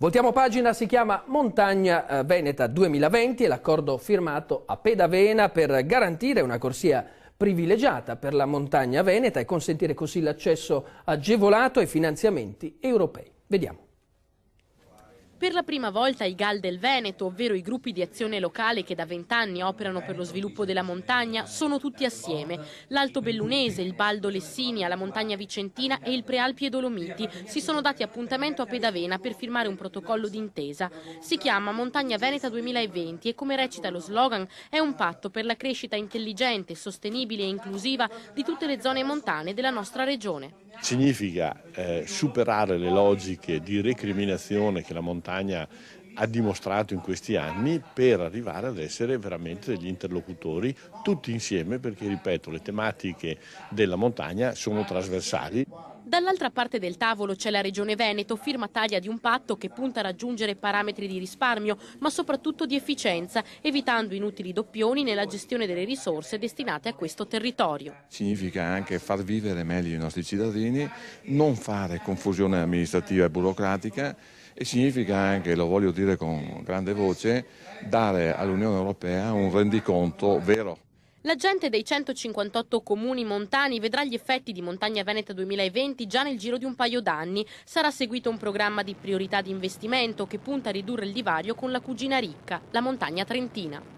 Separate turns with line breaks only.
Voltiamo pagina, si chiama Montagna eh, Veneta 2020 e l'accordo firmato a Pedavena per garantire una corsia privilegiata per la montagna veneta e consentire così l'accesso agevolato ai finanziamenti europei. Vediamo.
Per la prima volta i GAL del Veneto, ovvero i gruppi di azione locale che da vent'anni operano per lo sviluppo della montagna, sono tutti assieme. L'Alto Bellunese, il Baldo Lessinia, la Montagna Vicentina e il Prealpi e Dolomiti si sono dati appuntamento a Pedavena per firmare un protocollo d'intesa. Si chiama Montagna Veneta 2020 e come recita lo slogan è un patto per la crescita intelligente, sostenibile e inclusiva di tutte le zone montane della nostra regione.
Significa eh, superare le logiche di recriminazione che la montagna ha dimostrato in questi anni per arrivare ad essere veramente degli interlocutori tutti insieme perché, ripeto, le tematiche della montagna sono trasversali.
Dall'altra parte del tavolo c'è la Regione Veneto, firmataria di un patto che punta a raggiungere parametri di risparmio, ma soprattutto di efficienza, evitando inutili doppioni nella gestione delle risorse destinate a questo territorio.
Significa anche far vivere meglio i nostri cittadini, non fare confusione amministrativa e burocratica e significa anche, lo voglio dire con grande voce, dare all'Unione Europea un rendiconto vero.
La gente dei 158 comuni montani vedrà gli effetti di Montagna Veneta 2020 già nel giro di un paio d'anni. Sarà seguito un programma di priorità di investimento che punta a ridurre il divario con la cugina ricca, la montagna trentina.